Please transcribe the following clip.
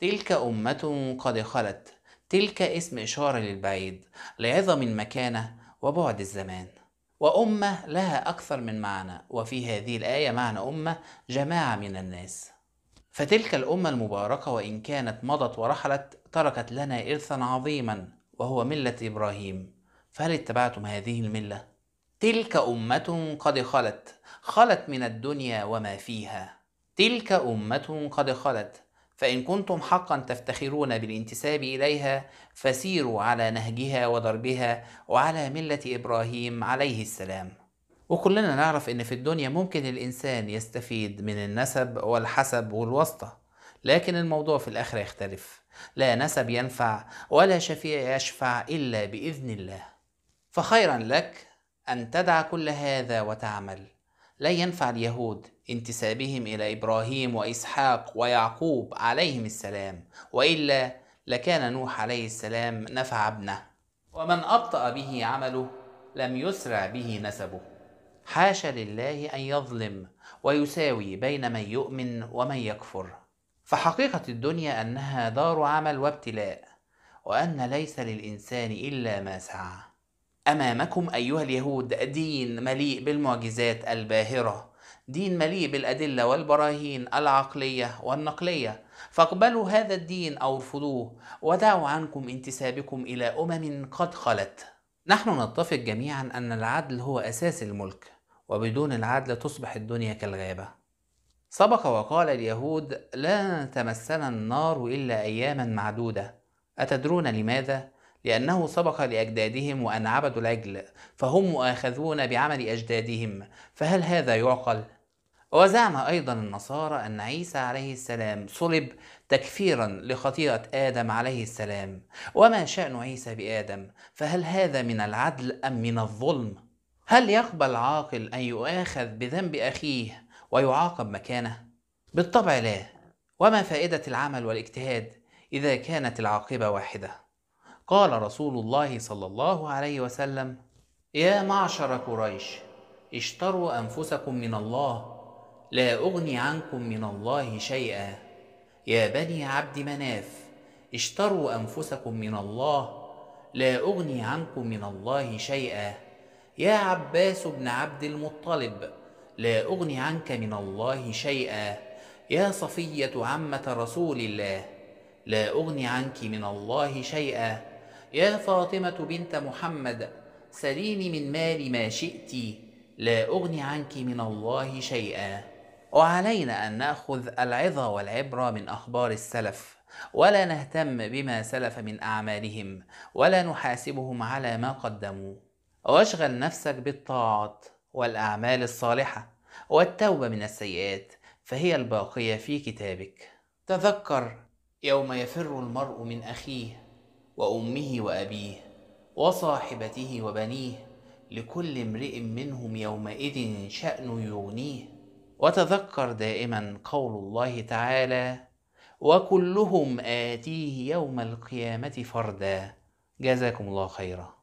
تلك أمة قد خلت تلك اسم إشارة للبعيد لعظم المكانة وبعد الزمان وأمة لها أكثر من معنى وفي هذه الآية معنى أمة جماعة من الناس فتلك الأمة المباركة وإن كانت مضت ورحلت تركت لنا إرثا عظيما وهو ملة إبراهيم فهل اتبعتم هذه الملة؟ تلك أمة قد خلت خلت من الدنيا وما فيها تلك أمة قد خلت فإن كنتم حقا تفتخرون بالانتساب إليها فسيروا على نهجها ودربها وعلى ملة إبراهيم عليه السلام وكلنا نعرف أن في الدنيا ممكن الإنسان يستفيد من النسب والحسب والواسطة لكن الموضوع في الآخرة يختلف لا نسب ينفع ولا شفيع يشفع إلا بإذن الله فخيرا لك أن تدع كل هذا وتعمل لا ينفع اليهود انتسابهم إلى إبراهيم وإسحاق ويعقوب عليهم السلام وإلا لكان نوح عليه السلام نفع ابنه ومن أبطأ به عمله لم يسرع به نسبه حاشا لله أن يظلم ويساوي بين من يؤمن ومن يكفر فحقيقة الدنيا أنها دار عمل وابتلاء وأن ليس للإنسان إلا ما سعى أمامكم أيها اليهود دين مليء بالمعجزات الباهرة دين مليء بالأدلة والبراهين العقلية والنقلية فاقبلوا هذا الدين أو ارفضوه ودعوا عنكم انتسابكم إلى أمم قد خلت نحن نتفق جميعا أن العدل هو أساس الملك وبدون العدل تصبح الدنيا كالغابة سبق وقال اليهود لا تمسنا النار إلا أياما معدودة أتدرون لماذا؟ لأنه سبق لأجدادهم وأن عبدوا العجل فهم مؤاخذون بعمل أجدادهم فهل هذا يعقل؟ وزعم أيضا النصارى أن عيسى عليه السلام صلب تكفيرا لخطيئة آدم عليه السلام وما شأن عيسى بآدم فهل هذا من العدل أم من الظلم؟ هل يقبل عاقل أن يؤاخذ بذنب أخيه ويعاقب مكانه؟ بالطبع لا وما فائدة العمل والاجتهاد إذا كانت العاقبة واحدة قال رسول الله صلى الله عليه وسلم يا معشر قريش اشتروا أنفسكم من الله لا أغني عنكم من الله شيئا يا بني عبد مناف اشتروا أنفسكم من الله لا أغني عنكم من الله شيئا يا عباس بن عبد المطلب لا أغني عنك من الله شيئا يا صفية عمة رسول الله لا أغني عنك من الله شيئا يا فاطمة بنت محمد سليني من مال ما شئت لا أغني عنك من الله شيئا وعلينا أن نأخذ العظة والعبرة من أخبار السلف ولا نهتم بما سلف من أعمالهم ولا نحاسبهم على ما قدموا واشغل نفسك بالطاعات والأعمال الصالحة والتوبة من السيئات فهي الباقية في كتابك تذكر يوم يفر المرء من أخيه وأمه وأبيه وصاحبته وبنيه لكل امرئ منهم يومئذ شأن يغنيه وتذكر دائما قول الله تعالى وكلهم آتيه يوم القيامة فردا جزاكم الله خيرًا